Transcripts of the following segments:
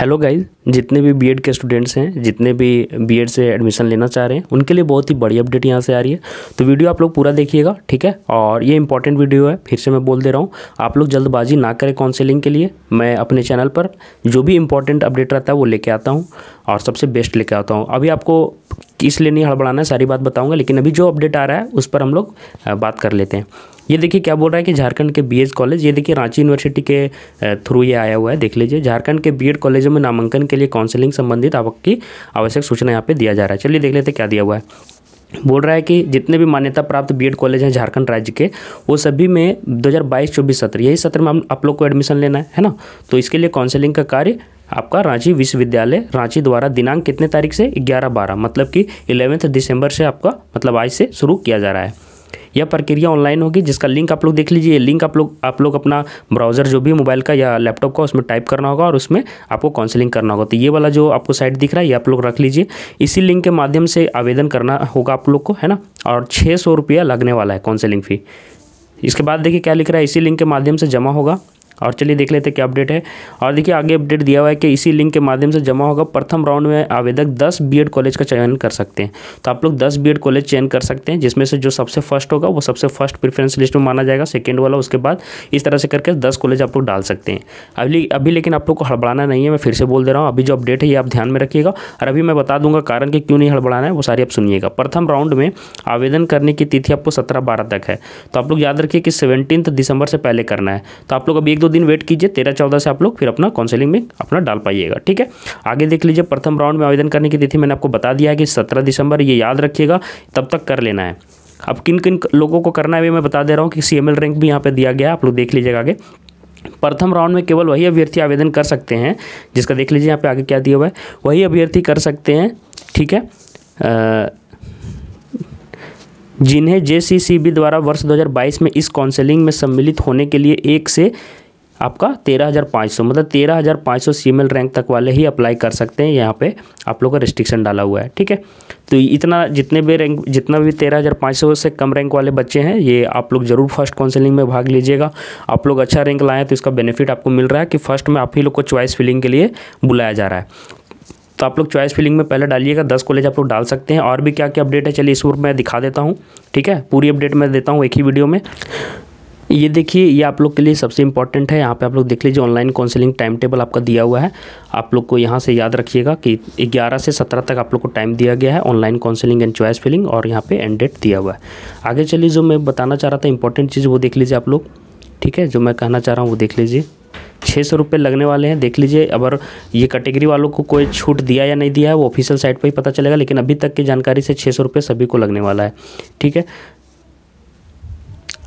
hello guys जितने भी BEd के स्टूडेंट्स हैं जितने भी बीएड से एडमिशन लेना चाह रहे हैं उनके लिए बहुत ही बड़ी अपडेट यहाँ से आ रही है तो वीडियो आप लोग पूरा देखिएगा ठीक है और ये इंपॉर्टेंट वीडियो है फिर से मैं बोल दे रहा हूँ आप लोग जल्दबाजी ना करें काउंसिलिंग के लिए मैं अपने चैनल पर जो भी इंपॉर्टेंट अपडेट रहता है वो लेके आता हूँ और सबसे बेस्ट लेके आता हूँ अभी आपको इसलिए नहीं हड़बड़ाना है सारी बात बताऊँगा लेकिन अभी जो अपडेट आ रहा है उस पर हम लोग बात कर लेते हैं ये देखिए क्या बोल रहा है कि झारखंड के बीएड कॉलेज ये देखिए रांची यूनिवर्सिटी के थ्रू ये आया हुआ है देख लीजिए झारखंड के बीएड कॉलेजों में नामांकन के लिए काउंसलिंग संबंधित आपकी आवश्यक सूचना यहाँ पे दिया जा रहा है चलिए देख लेते क्या दिया हुआ है बोल रहा है कि जितने भी मान्यता प्राप्त बीएड कॉलेज हैं झारखंड राज्य के वो सभी में 2022-24 सत्र यही सत्र में आप लोग को एडमिशन लेना है है ना तो इसके लिए काउंसलिंग का कार्य आपका रांची विश्वविद्यालय रांची द्वारा दिनांक कितने तारीख से ग्यारह बारह मतलब कि इलेवेंथ दिसंबर से आपका मतलब आज से शुरू किया जा रहा है यह प्रक्रिया ऑनलाइन होगी जिसका लिंक आप लोग देख लीजिए लिंक आप लोग आप लोग अपना ब्राउजर जो भी मोबाइल का या लैपटॉप का उसमें टाइप करना होगा और उसमें आपको काउंसलिंग करना होगा तो ये वाला जो आपको साइट दिख रहा है ये आप लोग रख लीजिए इसी लिंक के माध्यम से आवेदन करना होगा आप लोग को है ना और छः सौ रुपया लगने वाला है काउंसलिंग फ़ी इसके बाद देखिए क्या लिख रहा है इसी लिंक के माध्यम से जमा होगा और चलिए देख लेते हैं क्या अपडेट है और देखिए आगे अपडेट दिया हुआ है कि इसी लिंक के माध्यम से जमा होगा प्रथम राउंड में आवेदक दस बी कॉलेज का चयन कर सकते हैं तो आप लोग दस बी कॉलेज चयन कर सकते हैं जिसमें से जो सबसे फर्स्ट होगा वो सबसे फर्स्ट प्रिफरेंस लिस्ट में माना जाएगा सेकेंड वाला उसके बाद इस तरह से करके दस कॉलेज आप लोग डाल सकते हैं अभी अभी लेकिन आप लोग को हड़बड़ाना नहीं है मैं फिर से बोल दे रहा हूँ अभी जो अपडेट है ये आप ध्यान में रखिएगा और अभी मैं बता दूंगा कारण कि क्यों नहीं हड़बड़ाना है वो सारी आप सुनिएगा प्रथम राउंड में आवेदन करने की तिथि आपको सत्रह बारह तक है तो आप लोग याद रखिए कि सेवनटीन दिसंबर से पहले करना है तो आप लोग अभी एक दो दिन वेट कीजिए तेरह चौदह से आप लोग फिर अपना काउंसिलिंग में अपना डाल पाइएगा ठीक है आगे देख लीजिए प्रथम राउंड में आवेदन करने की तिथि मैंने आपको बता दिया है कि सत्रह दिसंबर ये याद रखिएगा तब तक कर लेना है अब किन किन लोगों को करना है भी मैं बता दे रहा हूँ कि सी रैंक भी यहाँ पर दिया गया है आप लोग देख लीजिएगा आगे प्रथम राउंड में केवल वही अभ्यर्थी आवेदन कर सकते हैं जिसका देख लीजिए यहाँ पे आगे क्या दिया हुआ है वही अभ्यर्थी कर सकते हैं ठीक है जिन्हें जे द्वारा वर्ष 2022 में इस काउंसलिंग में सम्मिलित होने के लिए एक से आपका तेरह हज़ार पाँच सौ मतलब तेरह हज़ार पाँच सौ सीमेल रैंक तक वाले ही अप्लाई कर सकते हैं यहाँ पे आप लोगों का रिस्ट्रिक्शन डाला हुआ है ठीक है तो इतना जितने भी रैंक जितना भी तेरह हज़ार पाँच सौ से कम रैंक वाले बच्चे हैं ये आप लोग जरूर फर्स्ट काउंसलिंग में भाग लीजिएगा आप लोग अच्छा रैंक लाएँ तो इसका बेनिफिट आपको मिल रहा है कि फर्स्ट में आप ही लोग को चॉइस फिलिंग के लिए बुलाया जा रहा है तो आप लोग चॉइस फिलिंग में पहले डालिएगा दस कॉलेज आप लोग डाल सकते हैं और भी क्या क्या अपडेट है चलिए इस वो मैं दिखा देता हूँ ठीक है पूरी अपडेट मैं देता हूँ एक ही वीडियो में ये देखिए ये आप लोग के लिए सबसे इंपॉर्टेंट है यहाँ पे आप लोग देख लीजिए ऑनलाइन काउंसलिंग टाइम टेबल आपका दिया हुआ है आप लोग को यहाँ से याद रखिएगा कि 11 से 17 तक आप लोग को टाइम दिया गया है online counselling and choice filling और यहाँ पे एंड डेट दिया हुआ है आगे चलिए जो मैं बताना चाह रहा था इंपॉर्टेंट चीज़ वो देख लीजिए आप लोग ठीक है जो मैं कहना चाह रहा हूँ वो देख लीजिए छः सौ रुपये लगने वाले हैं देख लीजिए अगर ये कैटेगरी वालों को कोई छूट दिया या नहीं दिया है वो ऑफिशियल साइट पर ही पता चलेगा लेकिन अभी तक की जानकारी से छः सौ रुपये सभी को लगने वाला है ठीक है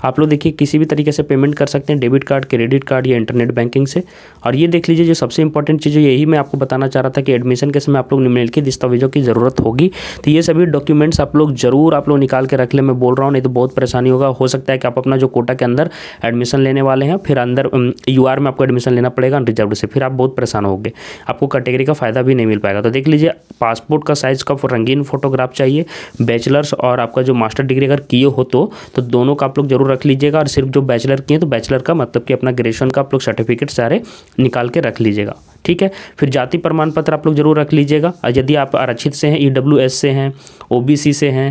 आप लोग देखिए किसी भी तरीके से पेमेंट कर सकते हैं डेबिट कार्ड क्रेडिट कार्ड या इंटरनेट बैंकिंग से और ये देख लीजिए जो सबसे इंपॉर्टेंट चीज़ यही मैं आपको बताना चाह रहा था कि एडमिशन के समय आप लोग निम्नलिखित दस्तावेजों की ज़रूरत होगी तो ये सभी डॉक्यूमेंट्स आप लोग जरूर आप लोग निकाल के रख लें मैं बोल रहा हूँ नहीं तो बहुत परेशानी होगा हो सकता है कि आप अपना जो कोटा के अंदर एडमिशन लेने वाले हैं फिर अंदर यू में आपको एडमिशन लेना पड़ेगा रिजर्व से फिर आप बहुत परेशान होंगे आपको कैटेगरी का फ़ायदा भी नहीं मिल पाएगा तो देख लीजिए पासपोर्ट का साइज़ का रंगीन फोटोग्राफ चाहिए बैचलर्स और आपका जो मास्टर डिग्री अगर किए हो तो, तो दोनों का आप लोग जरूर रख लीजिएगा और सिर्फ जो बैचलर किए तो बैचलर का मतलब कि अपना ग्रेजुएशन का आप लोग सर्टिफिकेट सारे निकाल के रख लीजिएगा ठीक है फिर जाति प्रमाण पत्र आप लोग जरूर रख लीजिएगा और यदि आप आरक्षित से हैं ई e से हैं ओ से हैं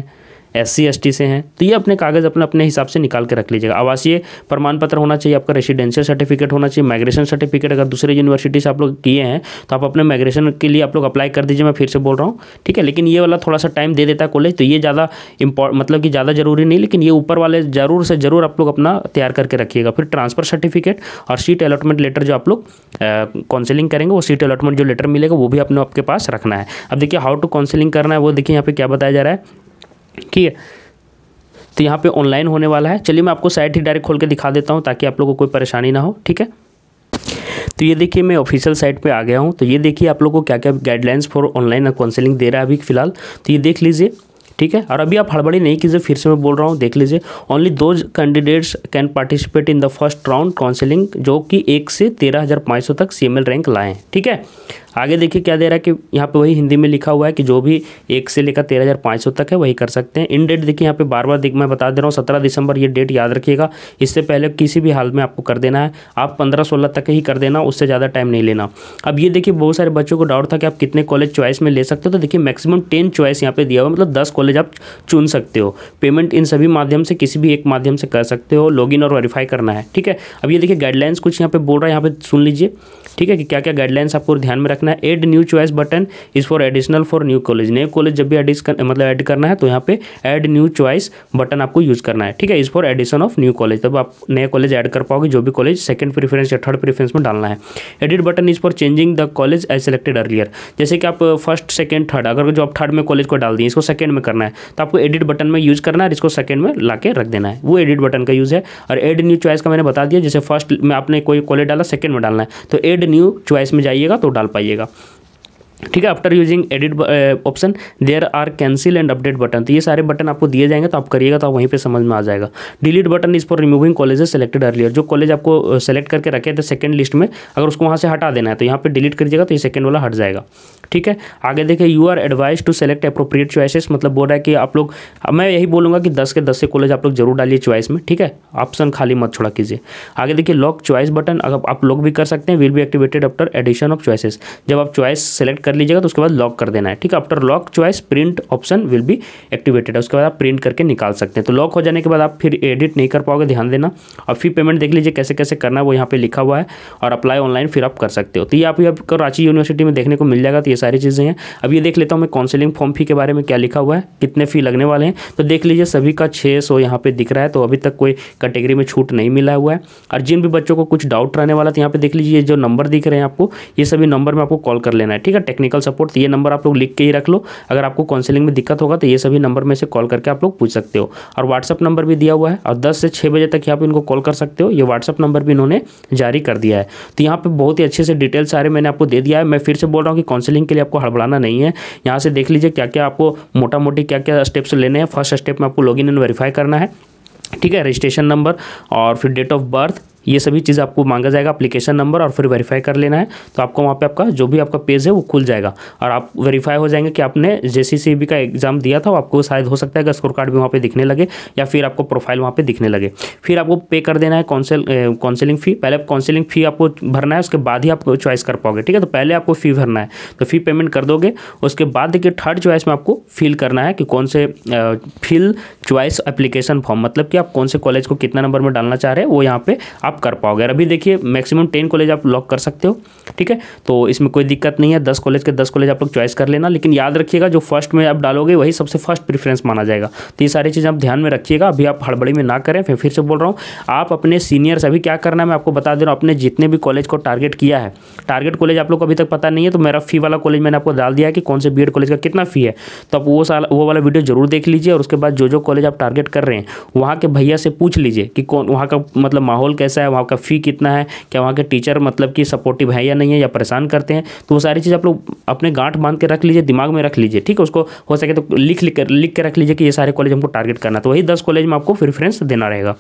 एस सी से हैं तो ये अपने कागज़ अपने अपने हिसाब से निकाल के रख लीजिएगा आवासीय प्रमाण पत्र होना चाहिए आपका रेसिडेंशियल सर्टिफिकेट होना चाहिए माइग्रेशन सर्टिफिकेट अगर दूसरे यूनिवर्सिटी से आप लोग किए हैं तो आप अपने माइग्रेशन के लिए आप लोग अप्लाई कर दीजिए मैं फिर से बोल रहा हूँ ठीक है लेकिन ये वाला थोड़ा सा टाइम दे देता है कॉलेज तो ये ज़्यादा इंपॉर्ट मतलब कि ज़्यादा ज़रूरी नहीं लेकिन ये ऊपर वाले ज़रूर से ज़रूर आप लोग अपना तैयार करके रखिएगा फिर ट्रांसफर सर्टिफिकेट और सीट अलॉटमेंट लेटर जो आप लोग काउंसिलिंग करेंगे वो सीट अलॉटमेंट जो लेटर मिलेगा वो भी अपने आपके पास रखना है अब देखिए हाउ टू काउंसिलिंग करना है वो देखिए यहाँ पे क्या बताया जा रहा है ठीक है तो यहाँ पे ऑनलाइन होने वाला है चलिए मैं आपको साइट ही डायरेक्ट खोल के दिखा देता हूँ ताकि आप लोगों को कोई परेशानी ना हो ठीक है तो ये देखिए मैं ऑफिशियल साइट पे आ गया हूँ तो ये देखिए आप लोगों को क्या क्या गाइडलाइंस फॉर ऑनलाइन काउंसलिंग दे रहा है अभी फिलहाल तो ये देख लीजिए ठीक है और अभी आप हड़बड़ी नहीं कीजिए फिर से मैं बोल रहा हूँ देख लीजिए ओनली दो candidates can participate in the first round counselling जो कि एक से तेरह हज़ार पाँच सौ तक सी एम एल रैंक लाएँ ठीक है आगे देखिए क्या दे रहा है कि यहाँ पे वही हिंदी में लिखा हुआ है कि जो भी एक से लेकर तेरह हज़ार पाँच सौ तक है वही कर सकते हैं इन डेट देखिए यहाँ पे बार बार देख मैं बता दे रहा हूँ सत्रह दिसंबर ये डेट याद रखिएगा इससे पहले किसी भी हाल में आपको कर देना है आप पंद्रह सोलह तक ही कर देना उससे ज़्यादा टाइम नहीं लेना अब ये देखिए बहुत सारे बच्चों को डाउट था कि आप कितने कॉलेज चॉइस में ले सकते हो तो देखिए मैक्सिमम टेन चॉइस यहाँ पर दिया हुआ मतलब दस कॉलेज आप चुन सकते हो पेमेंट इन सभी माध्यम से किसी भी एक माध्यम से कर सकते हो लॉग और वेरीफाई करना है ठीक है अब ये देखिए गाइडलाइंस कुछ यहाँ पर बोल रहा है यहाँ पर सुन लीजिए ठीक है कि क्या क्या गाइडलाइंस आपको ध्यान में रखना है add new choice button is for additional for new college नए कॉलेज जब भी एडिस मतलब ऐड करना है तो यहाँ पे एड न्यू चॉइस बटन आपको यूज़ करना है ठीक है is for addition of new college तब आप नए कॉलेज ऐड कर पाओगे जो भी कॉलेज सेकंड प्रीफरेंस या थर्ड प्रीफरेंस में डालना है edit button is for changing the college as selected earlier जैसे कि आप फर्स्ट सेकंड थर्ड अगर जो आप थर्ड में कॉलेज को डाल दिए इसको सेकंड में करना है तो आपको एडिट बटन में यूज़ करना है इसको सेकंड में ला रख देना है वो एडिट बटन का यूज़ है और एड न्यू चॉइस का मैंने बता दिया जैसे फर्स्ट में आपने कोई कॉलेज डाला सेकंड में डालना है तो एड एड न्यू चॉइस में जाइएगा तो डाल पाइएगा ठीक है after using edit option there are cancel and update button तो ये सारे बटन आपको दिए जाएंगे तो आप करिएगा तो आप वहीं पे समझ में आ जाएगा delete button is for removing colleges selected earlier जो कॉलेज आपको सेलेक्ट uh, करके रखे थे सेकंड लिस्ट में अगर उसको वहाँ से हटा देना है तो यहाँ पे डिलीट करिएगा तो ये सेकंड वाला हट जाएगा ठीक है आगे देखिए you are advise to select appropriate choices मतलब बोल रहा है कि आप लोग मैं यही बोलूंगा कि दस के दस से कॉलेज आप लोग जरूर डालिए चॉइस में ठीक है ऑप्शन खाली मत छोड़ा कीजिए आगे देखिए लॉक चॉइस बटन अगर आप लॉक भी कर सकते हैं will be activated after addition of choices जब आप चॉइस सेलेक्ट कर लीजिएगा तो उसके बाद लॉक कर देना है ठीक है after lock choice print option will be activated है उसके बाद आप प्रिंट करके निकाल सकते हैं तो लॉक हो जाने के बाद आप फिर एडिट नहीं कर पाओगे ध्यान देना और फिर पेमेंट देख लीजिए कैसे कैसे करना है वो यहाँ पे लिखा हुआ है और अप्लाई ऑनलाइन फिर आप कर सकते हो तो ये आप रांची यूनिवर्सिटी में देखने को मिल जाएगा तो ये सारी चीज़ें हैं अब ये देख लेता हूँ मैं काउंसिलिंग फॉर्म फ़ी के बारे में क्या लिखा हुआ है कितने फ़ी लगने वाले हैं तो देख लीजिए सभी का छः सौ यहाँ पर दिख रहा है तो अभी तक कोई कैटेगरी में छूट नहीं मिला हुआ है और जिन भी बच्चों को कुछ डाउट रहने वाला तो यहाँ पर देख लीजिए जो नंबर दिख रहे हैं आपको ये सभी नंबर में आपको कॉल कर लेना है ठीक है टेक्निकल सपोर्ट ये नंबर आप लोग लिख के ही रख लो अगर आपको काउंसिलिंग में दिक्कत होगा तो ये सभी नंबर में से कॉल करके आप लोग पूछ सकते हो और व्हाट्सअप नंबर भी दिया हुआ है और दस से छः बजे तक यहाँ पर इनको कॉल कर सकते हो ये व्हाट्सअप नंबर भी इन्होंने जारी कर दिया है तो यहाँ पर बहुत ही अच्छे से डिटेल्स सारे मैंने आपको दे दिया है मैं फिर से बोल रहा हूँ कि काउंसिलिंग ट्रेडिंग के लिए आपको हड़बड़ाना नहीं है यहाँ से देख लीजिए क्या क्या आपको मोटा मोटी क्या क्या स्टेप्स लेने हैं फर्स्ट स्टेप में आपको लॉगिन एंड वेरीफाई करना है ठीक है रजिस्ट्रेशन नंबर और फिर डेट ऑफ बर्थ ये सभी चीज़ आपको मांगा जाएगा अप्लीकेशन नंबर और फिर वेरीफाई कर लेना है तो आपको वहाँ पे आपका जो भी आपका पेज है वो खुल जाएगा और आप वेरीफाई हो जाएंगे कि आपने जे का एग्ज़ाम दिया था आपको शायद हो सकता है कि स्कोर कार्ड भी वहाँ पर दिखने लगे या फिर आपको प्रोफाइल वहाँ पर दिखने लगे फिर आपको पे कर देना है काउंसिल काउंसिलिंग फ़ी पहले आप काउंसिलिंग फ़ी आपको भरना है उसके बाद ही आप चॉइस कर पाओगे ठीक है तो पहले आपको फ़ी भरना है तो फ़ी पेमेंट कर दोगे उसके बाद देखिए थर्ड चॉइस में आपको फिल करना है कि कौन से फिल चॉइस एप्लीकेशन फॉर्म मतलब कि आप कौन से कॉलेज को कितना नंबर में डालना चाह रहे हैं वो यहाँ पर आप आप कर पाओगे अभी देखिए मैक्सिमम टेन कॉलेज आप लॉक कर सकते हो ठीक है तो इसमें कोई दिक्कत नहीं है दस कॉलेज के दस कॉलेज आप लोग चॉइस कर लेना लेकिन याद रखिएगा जो फर्स्ट में आप डालोगे वही सबसे फर्स्ट प्रीफरेंस माना जाएगा तो ये सारी चीज़ आप ध्यान में रखिएगा अभी आप हड़बड़ी में ना करें फिर फिर से बोल रहा हूँ आप अपने सीनियर अभी क्या करना है मैं आपको बता दे रहा हूँ अपने जितने भी कॉलेज को टारगेट किया है टारगेट कॉलेज आप लोग को अभी तक पता नहीं है तो मेरा फी वाला कॉलेज मैंने आपको डाल दिया है कि कौन से बी कॉलेज का कितना फ़ी है तो आप वो साल वो वाला वीडियो जरूर देख लीजिए और उसके बाद जो जो कॉलेज आप टारगेट कर रहे हैं वहाँ के भैया से पूछ लीजिए कि कौन वहाँ का मतलब माहौल कैसा कैसा है वहाँ का फ़ी कितना है क्या वहाँ के टीचर मतलब कि सपोर्टिव है या नहीं है या परेशान करते हैं तो वो सारी चीज़ आप लोग अपने गांठ बांध के रख लीजिए दिमाग में रख लीजिए ठीक है उसको हो सके तो लिख लिख कर लिख के रख लीजिए कि ये सारे कॉलेज हमको टारगेट करना तो वही दस कॉलेज में आपको प्रिफ्रेंस देना रहेगा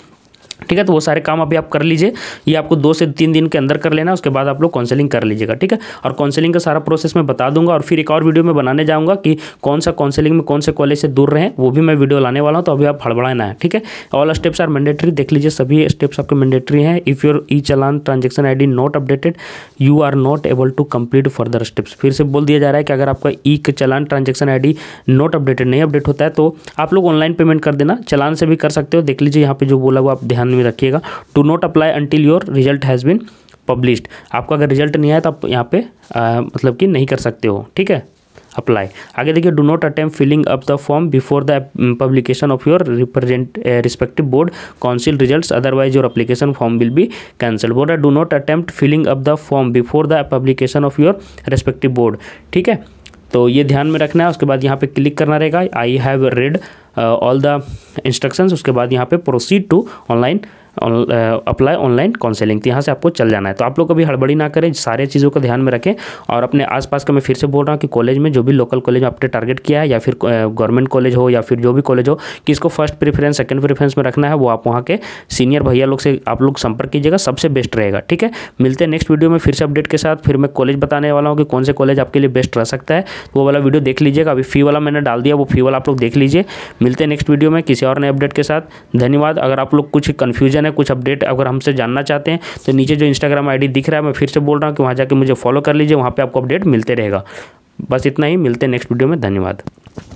ठीक है तो वो सारे काम अभी आप कर लीजिए ये आपको दो से तीन दिन के अंदर कर लेना उसके बाद आप लोग काउंसलिंग कर लीजिएगा ठीक है और काउंसलिंग का सारा प्रोसेस मैं बता दूंगा और फिर एक और वीडियो में बनाने जाऊंगा कि कौन सा काउंसलिंग में कौन से कॉलेज से दूर रहें वो भी मैं वीडियो लाने वाला हूँ तो अभी आप हड़बड़ाना है ठीक है ऑल स्टेप्स आर मैंडेटरी देख लीजिए सभी स्टेप्स आपके मैंडेटरी हैं if your e challan transaction is not updated you are not able to complete further steps फिर से बोल दिया जा रहा है कि अगर आपका e challan transaction is not updated नहीं अपडेट होता है तो आप लोग ऑनलाइन पेमेंट कर देना चलान से भी कर सकते हो देख लीजिए यहाँ पर जो बोला वो आप ध्यान माइंड में रखिएगा to not apply until your result has been published आपका अगर रिजल्ट नहीं आया तो आप यहाँ पे आ, मतलब कि नहीं कर सकते हो ठीक है अप्लाई आगे देखिए do not attempt filling up the form before the publication of your represent respective board council result otherwise your application form will be cancel board do not attempt filling up the form before the publication of your respective board ठीक है तो ये ध्यान में रखना है उसके बाद यहाँ पे क्लिक करना रहेगा I have read all the instruction उसके बाद यहाँ पर proceed to online apply online counselling तो यहाँ से आपको चल जाना है तो आप लोग कभी हड़बड़ी ना करें सारे चीज़ों का ध्यान में रखें और अपने आसपास का मैं फिर से बोल रहा हूँ कि कॉलेज में जो भी लोकल कॉलेज आपने टारगेट किया है या फिर गवर्नमेंट uh, कॉलेज हो या फिर जो भी कॉलेज हो कि इसको फर्स्ट प्रेफरेंस सेकंड प्रेफरेंस में रखना है वो आप वहाँ के सीनियर भैया लोग से आप लोग संपर्क कीजिएगा सबसे बेस्ट रहेगा ठीक है मिलते हैं नेक्स्ट वीडियो में फिर से अपडेट के साथ फिर मैं कॉलेज बताने वाला हूँ कि कौन से कॉलेज आपके लिए बेस्ट रह सकता है वो वाला वीडियो देख लीजिएगा अभी फी वाला मैंने डाल दिया वो फी वाला आप लोग देख लीजिए मिलते हैं नेक्स्ट वीडियो में किसी किसी और नए अपडेट के साथ धन्यवाद अगर आप लोग कुछ कन्फ्यूजन है कुछ अपडेट अगर हमसे जानना चाहते हैं तो नीचे जो इंस्टाग्राम आई दिख रहा है मैं फिर से बोल रहा हूँ कि वहाँ जाकर मुझे फॉलो कर लीजिए वहाँ पर आपको अपडेट मिलते रहेगा बस इतना ही मिलते हैं नेक्स्ट वीडियो में धन्यवाद